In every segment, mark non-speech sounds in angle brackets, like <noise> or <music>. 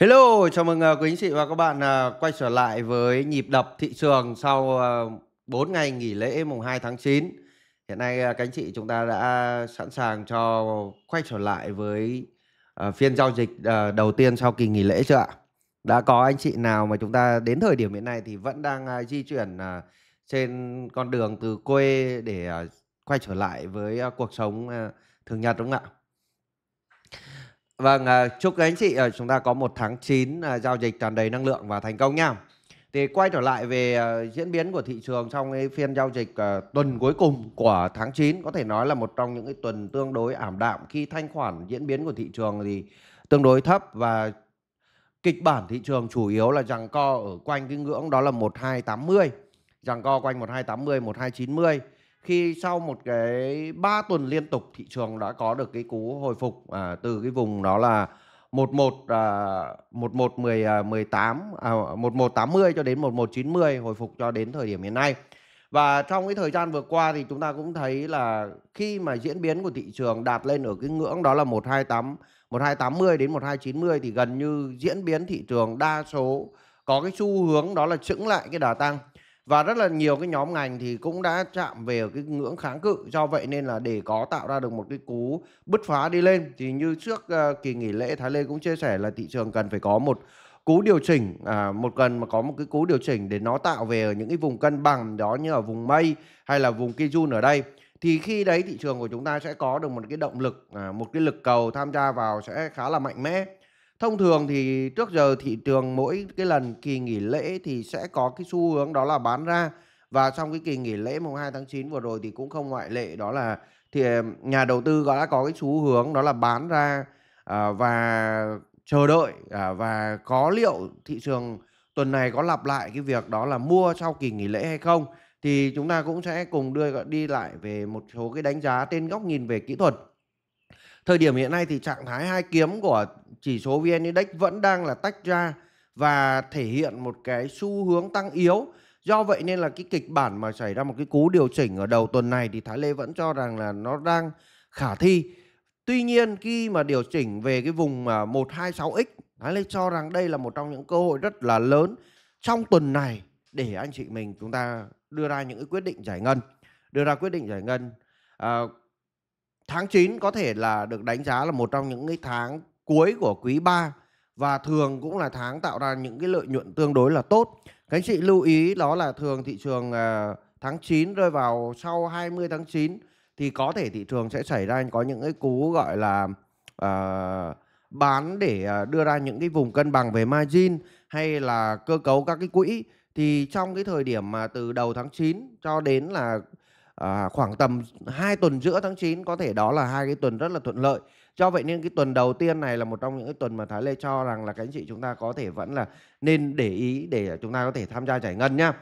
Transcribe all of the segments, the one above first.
Hello, chào mừng uh, quý anh chị và các bạn uh, quay trở lại với nhịp đập thị trường sau uh, à, 4 ngày nghỉ lễ mùng 2 tháng 9. Hiện nay uh, các anh chị chúng ta đã sẵn sàng cho quay trở lại với uh, phiên giao dịch uh, đầu tiên sau kỳ nghỉ lễ chưa ạ? Đã có anh chị nào mà chúng ta đến thời điểm hiện nay thì vẫn đang uh, di chuyển uh, trên con đường từ quê để uh, quay trở lại với uh, cuộc sống uh, thường nhật đúng không ạ? Vâng, à, chúc các anh chị à, chúng ta có một tháng 9 à, giao dịch tràn đầy năng lượng và thành công nha. Thì quay trở lại về diễn biến của thị trường trong cái phiên giao dịch tuần cuối cùng của tháng 9 có thể nói là một trong những cái tuần tương đối ảm đạm khi thanh khoản diễn biến của thị trường thì tương đối thấp và kịch bản thị trường chủ yếu là rằng co ở quanh cái ngưỡng đó là 1280, rằng co quanh 1280 1290 khi sau một cái 3 tuần liên tục thị trường đã có được cái cú hồi phục à, từ cái vùng đó là 11 à, 11 10 18 à, 1180 à, cho đến 1190 hồi phục cho đến thời điểm hiện nay. Và trong cái thời gian vừa qua thì chúng ta cũng thấy là khi mà diễn biến của thị trường đạt lên ở cái ngưỡng đó là 128 1280 đến 1290 thì gần như diễn biến thị trường đa số có cái xu hướng đó là chững lại cái đà tăng và rất là nhiều cái nhóm ngành thì cũng đã chạm về cái ngưỡng kháng cự do vậy nên là để có tạo ra được một cái cú bứt phá đi lên thì như trước uh, kỳ nghỉ lễ Thái Lê cũng chia sẻ là thị trường cần phải có một cú điều chỉnh à, một cần mà có một cái cú điều chỉnh để nó tạo về ở những cái vùng cân bằng đó như ở vùng mây hay là vùng kijun ở đây thì khi đấy thị trường của chúng ta sẽ có được một cái động lực à, một cái lực cầu tham gia vào sẽ khá là mạnh mẽ Thông thường thì trước giờ thị trường mỗi cái lần kỳ nghỉ lễ thì sẽ có cái xu hướng đó là bán ra và trong cái kỳ nghỉ lễ mùng 2 tháng 9 vừa rồi thì cũng không ngoại lệ đó là thì ờ, nhà đầu tư đã có cái xu hướng đó là bán ra ờ, và chờ đợi ờ, và có liệu thị trường tuần này có lặp lại cái việc đó là mua sau kỳ nghỉ lễ hay không thì chúng ta cũng sẽ cùng đưa đi lại về một số cái đánh giá trên góc nhìn về kỹ thuật Thời điểm hiện nay thì trạng thái hai kiếm của chỉ số VN Index vẫn đang là tách ra và thể hiện một cái xu hướng tăng yếu. Do vậy nên là cái kịch bản mà xảy ra một cái cú điều chỉnh ở đầu tuần này thì Thái Lê vẫn cho rằng là nó đang khả thi. Tuy nhiên khi mà điều chỉnh về cái vùng 126X, à, Thái Lê cho rằng đây là một trong những cơ hội rất là lớn trong tuần này để anh chị mình chúng ta đưa ra những cái quyết định giải ngân, đưa ra quyết định giải ngân. À, tháng 9 có thể là được đánh giá là một trong những cái tháng cuối của quý 3 và thường cũng là tháng tạo ra những cái lợi nhuận tương đối là tốt. Các anh chị lưu ý đó là thường thị trường à, tháng 9 rơi vào sau 20 tháng 9 thì có thể thị trường sẽ xảy ra có những cái cú gọi là uh, bán để à, đưa ra những cái vùng cân bằng về margin hay là cơ cấu các cái quỹ thì trong cái thời điểm mà từ đầu tháng 9 cho đến là à, khoảng tầm 2 tuần giữa tháng 9 có thể đó là hai cái tuần rất là thuận lợi. Cho vậy nên cái tuần đầu tiên này là một trong những cái tuần mà Thái Lê cho rằng là các anh chị chúng ta có thể vẫn là nên để ý để chúng ta có thể tham gia giải ngân nhá.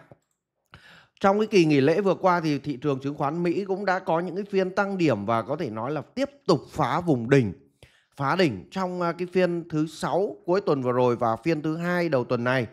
Trong cái kỳ nghỉ lễ vừa qua thì thị trường chứng khoán Mỹ cũng đã có những cái phiên tăng điểm và có thể nói là tiếp tục phá vùng đỉnh phá đỉnh trong à, cái phiên thứ sáu cuối tuần vừa rồi và phiên thứ hai đầu tuần này.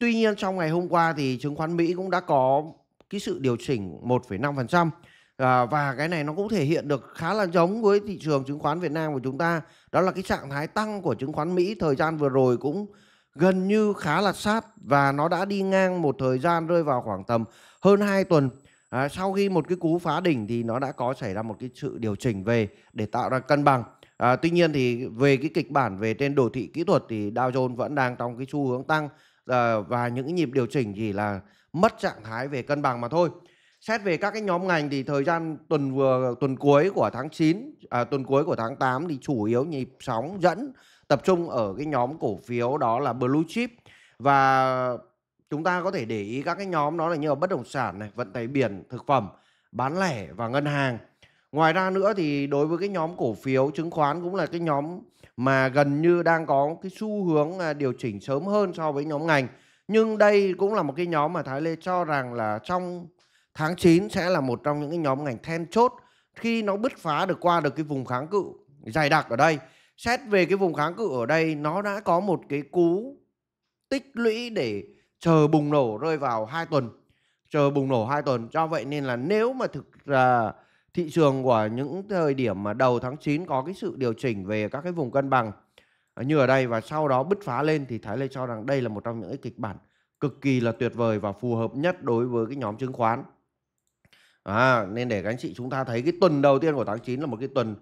Tuy nhiên trong ngày hôm qua thì chứng khoán Mỹ cũng đã có cái sự điều chỉnh 1,5%. À, và cái này nó cũng thể hiện được khá là giống với thị trường chứng khoán Việt Nam của chúng ta. Đó là cái trạng thái tăng của chứng khoán Mỹ thời gian vừa rồi cũng gần như khá là sát và nó đã đi ngang một thời gian rơi vào khoảng tầm hơn 2 tuần. À, sau khi một cái cú phá đỉnh thì nó đã có xảy ra một cái sự điều chỉnh về để tạo ra cân bằng. À, tuy nhiên thì về cái kịch bản về trên đồ thị kỹ thuật thì Dow Jones vẫn đang trong cái xu hướng tăng à, và những nhịp điều chỉnh chỉ là mất trạng thái về cân bằng mà thôi xét về các cái nhóm ngành thì thời gian tuần vừa tuần cuối của tháng 9 à, tuần cuối của tháng 8 thì chủ yếu nhịp sóng dẫn tập trung ở cái nhóm cổ phiếu đó là blue chip và chúng ta có thể để ý các cái nhóm đó là như là bất động sản này, vận tải biển, thực phẩm, bán lẻ và ngân hàng. Ngoài ra nữa thì đối với cái nhóm cổ phiếu chứng khoán cũng là cái nhóm mà gần như đang có cái xu hướng à, điều chỉnh sớm hơn so với nhóm ngành nhưng đây cũng là một cái nhóm mà Thái Lê cho rằng là trong tháng 9 sẽ là một trong những cái nhóm ngành then chốt khi nó bứt phá được qua được cái vùng kháng cự dày đặc ở đây xét về cái vùng kháng cự ở đây nó đã có một cái cú tích lũy để chờ bùng nổ rơi vào hai tuần chờ bùng nổ hai tuần cho vậy nên là nếu mà thực ra thị trường của những thời điểm mà đầu tháng 9 có cái sự điều chỉnh về các cái vùng cân bằng Ờ, như ở đây và sau đó bứt phá lên thì Thái Lê cho rằng đây là một trong những cái kịch bản cực kỳ là tuyệt vời và phù hợp nhất đối với cái nhóm chứng khoán. À, nên để các anh chị chúng ta thấy cái tuần đầu tiên của tháng 9 là một cái tuần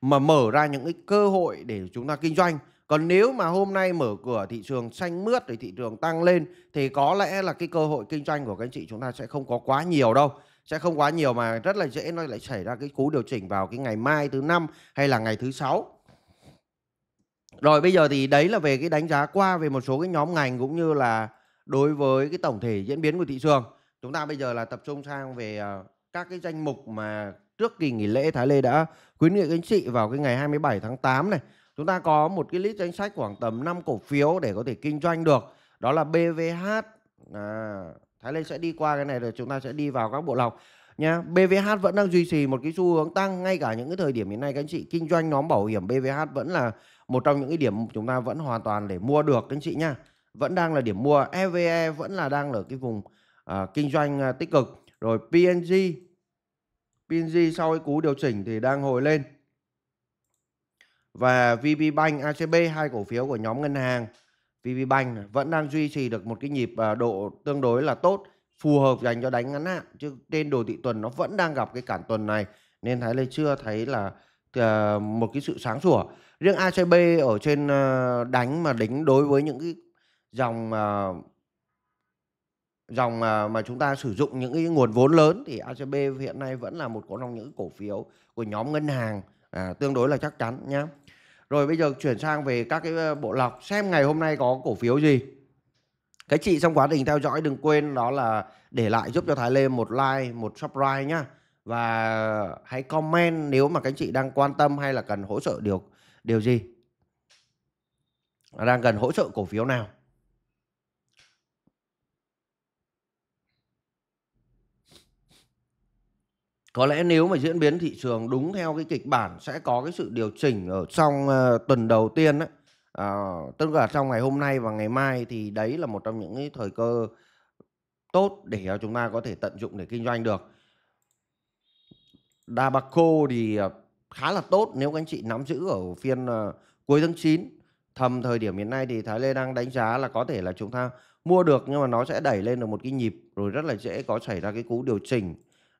mà mở ra những cái cơ hội để chúng ta kinh doanh. Còn nếu mà hôm nay mở cửa thị trường xanh mướt thì thị trường tăng lên thì có lẽ là cái cơ hội kinh doanh của các anh chị chúng ta sẽ không có quá nhiều đâu sẽ không quá nhiều mà rất là dễ nó lại xảy ra cái cú điều chỉnh vào cái ngày mai thứ năm hay là ngày thứ sáu rồi bây giờ thì đấy là về cái đánh giá qua về một số cái nhóm ngành cũng như là đối với cái tổng thể diễn biến của thị trường. Chúng ta bây giờ là tập trung sang về à, các cái danh mục mà trước kỳ nghỉ lễ Thái Lê đã khuyến nghị anh chị vào cái ngày 27 tháng 8 này. Chúng ta có một cái list danh sách khoảng tầm 5 cổ phiếu để có thể kinh doanh được. Đó là BVH. À, Thái Lê sẽ đi qua cái này rồi chúng ta sẽ đi vào các bộ lọc nhá BVH vẫn đang duy trì một cái xu hướng tăng ngay cả những cái thời điểm hiện nay các anh chị kinh doanh nhóm bảo hiểm BVH vẫn là một trong những cái điểm chúng ta vẫn hoàn toàn để mua được các anh chị nhá vẫn đang là điểm mua EVE vẫn là đang ở cái vùng uh, kinh doanh uh, tích cực rồi PNG PNG sau cái cú điều chỉnh thì đang hồi lên và VB Bank ACB hai cổ phiếu của nhóm ngân hàng VB Bank vẫn đang duy trì được một cái nhịp uh, độ tương đối là tốt phù hợp dành cho đánh ngắn hạn chứ trên đồ thị tuần nó vẫn đang gặp cái cản tuần này nên thái lê chưa thấy là uh, một cái sự sáng sủa riêng acb ở trên uh, đánh mà đính đối với những cái dòng uh, dòng mà, mà chúng ta sử dụng những cái nguồn vốn lớn thì acb hiện nay vẫn là một trong những cổ phiếu của nhóm ngân hàng à, tương đối là chắc chắn nhé rồi bây giờ chuyển sang về các cái bộ lọc xem ngày hôm nay có cổ phiếu gì các chị trong quá trình theo dõi đừng quên đó là để lại giúp cho thái lê một like một subscribe nhá và hãy comment nếu mà các chị đang quan tâm hay là cần hỗ trợ điều điều gì đang cần hỗ trợ cổ phiếu nào có lẽ nếu mà diễn biến thị trường đúng theo cái kịch bản sẽ có cái sự điều chỉnh ở trong uh, tuần đầu tiên đấy à, tức là trong ngày hôm nay và ngày mai thì đấy là một trong những cái thời cơ tốt để ờ, chúng ta có thể tận dụng để kinh doanh được bạc khô thì ờ, khá là tốt nếu các anh chị nắm giữ ở phiên cuối tháng 9 thầm thời điểm hiện nay thì Thái Lê đang đánh giá là có thể là chúng ta mua được nhưng mà nó sẽ đẩy lên được một cái nhịp rồi rất là dễ có xảy ra cái cú điều chỉnh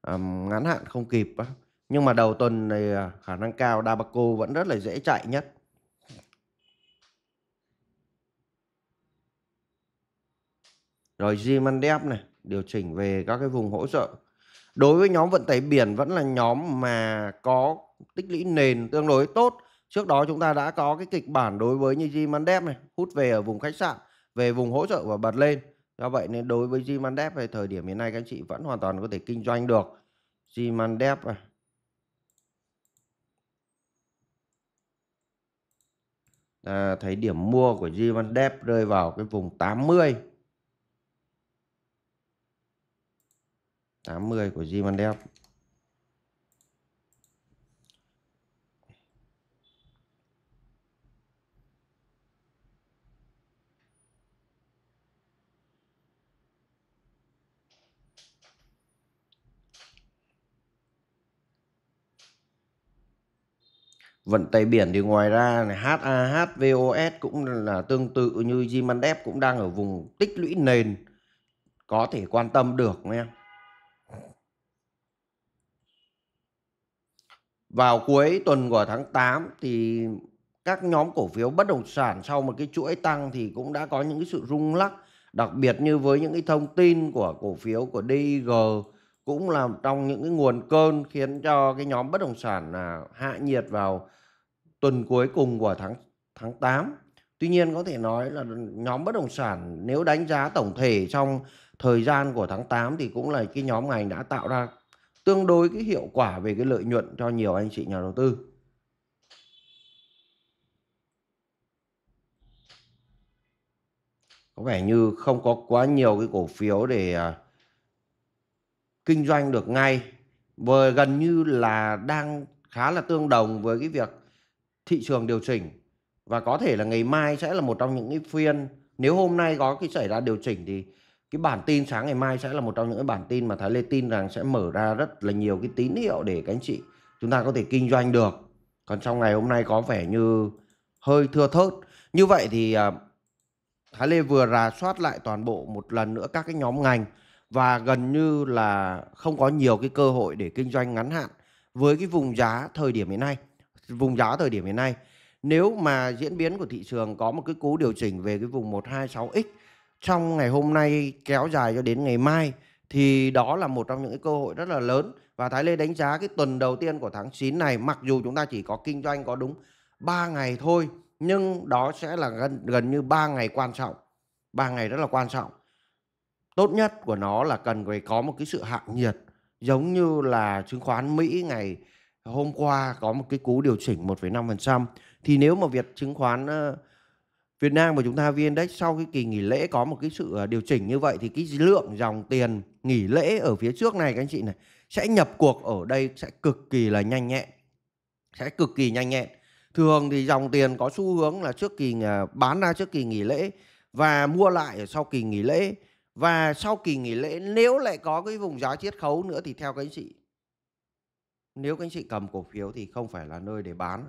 um, ngắn hạn không kịp nhưng mà đầu tuần này khả năng cao bạc Dabaco vẫn rất là dễ chạy nhất rồi Gmandep này điều chỉnh về các cái vùng hỗ trợ đối với nhóm vận tải biển vẫn là nhóm mà có tích lũy nền tương đối tốt trước đó chúng ta đã có cái kịch bản đối với như Gmandep này hút về ở vùng khách sạn về vùng hỗ trợ và bật lên do vậy nên đối với Gmandep về thời điểm hiện nay các anh chị vẫn hoàn toàn có thể kinh doanh được Gmandep này à, thấy điểm mua của Gmandep rơi vào cái vùng 80 80 của Gmandep vận tải biển thì ngoài ra này HAHVOS cũng là tương tự như Gmandep cũng đang ở vùng tích lũy nền có thể quan tâm được nha vào cuối tuần của tháng 8 thì các nhóm cổ phiếu bất động sản sau một cái chuỗi tăng thì cũng đã có những cái sự rung lắc đặc biệt như với những cái thông tin của cổ phiếu của DIG cũng là trong những cái nguồn cơn khiến cho cái nhóm bất động sản là hạ nhiệt vào tuần cuối cùng của tháng tháng 8. Tuy nhiên có thể nói là nhóm bất động sản nếu đánh giá tổng thể trong thời gian của tháng 8 thì cũng là cái nhóm ngành đã tạo ra tương đối cái hiệu quả về cái lợi nhuận cho nhiều anh chị nhà đầu tư. Có vẻ như không có quá nhiều cái cổ phiếu để à, kinh doanh được ngay. Vừa gần như là đang khá là tương đồng với cái việc thị trường điều chỉnh và có thể là ngày mai sẽ là một trong những cái phiên nếu hôm nay có cái xảy ra điều chỉnh thì cái bản tin sáng ngày mai sẽ là một trong những bản tin mà Thái Lê tin rằng sẽ mở ra rất là nhiều cái tín hiệu để các anh chị chúng ta có thể kinh doanh được. Còn trong ngày hôm nay có vẻ như hơi thưa thớt. Như vậy thì à, Thái Lê vừa rà soát lại toàn bộ một lần nữa các cái nhóm ngành và gần như là không có nhiều cái cơ hội để kinh doanh ngắn hạn với cái vùng giá thời điểm hiện nay. Vùng giá thời điểm hiện nay nếu mà diễn biến của thị trường có một cái cú điều chỉnh về cái vùng 126x trong ngày hôm nay kéo dài cho đến ngày mai thì đó là một trong những cái cơ hội rất là lớn và Thái Lê đánh giá cái tuần đầu tiên của tháng 9 này mặc dù chúng ta chỉ có kinh doanh có đúng 3 ngày thôi nhưng đó sẽ là gần gần như 3 ngày quan trọng. 3 ngày rất là quan trọng. Tốt nhất của nó là cần phải có một cái sự hạ nhiệt giống như là chứng khoán Mỹ ngày hôm qua có một cái cú điều chỉnh 1,5% thì nếu mà việc chứng khoán Việt Nam của chúng ta VN Index sau cái kỳ nghỉ lễ có một cái sự ờ, điều chỉnh như vậy thì cái lượng dòng tiền nghỉ lễ ở phía trước này các anh chị này sẽ nhập cuộc ở đây sẽ cực kỳ là nhanh nhẹn. Sẽ cực kỳ nhanh nhẹn. Thường thì dòng tiền có xu hướng là trước kỳ ờ, bán ra trước kỳ nghỉ lễ và mua lại ở sau kỳ nghỉ lễ và sau kỳ nghỉ lễ nếu lại có cái vùng giá chiết khấu nữa thì theo các anh chị nếu các anh chị cầm cổ phiếu thì không phải là nơi để bán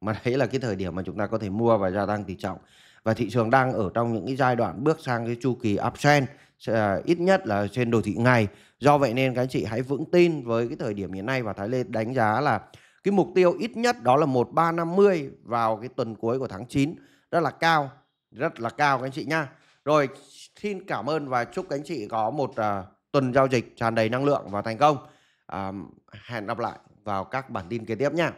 mà <laughs> đấy là cái thời điểm mà chúng ta có thể mua và gia tăng tỷ trọng và thị trường đang ở trong những cái giai đoạn bước sang cái chu kỳ uptrend à, ít nhất là trên đồ thị ngày do vậy nên các anh chị hãy vững tin với cái thời điểm hiện nay và Thái Lê đánh giá là cái mục tiêu ít nhất đó là 1350 vào cái tuần cuối của tháng 9 rất là cao rất là cao các anh chị nha rồi xin cảm ơn và chúc các anh chị có một uh, tuần giao dịch tràn đầy năng lượng và thành công uh, hẹn gặp lại vào các bản tin kế tiếp nha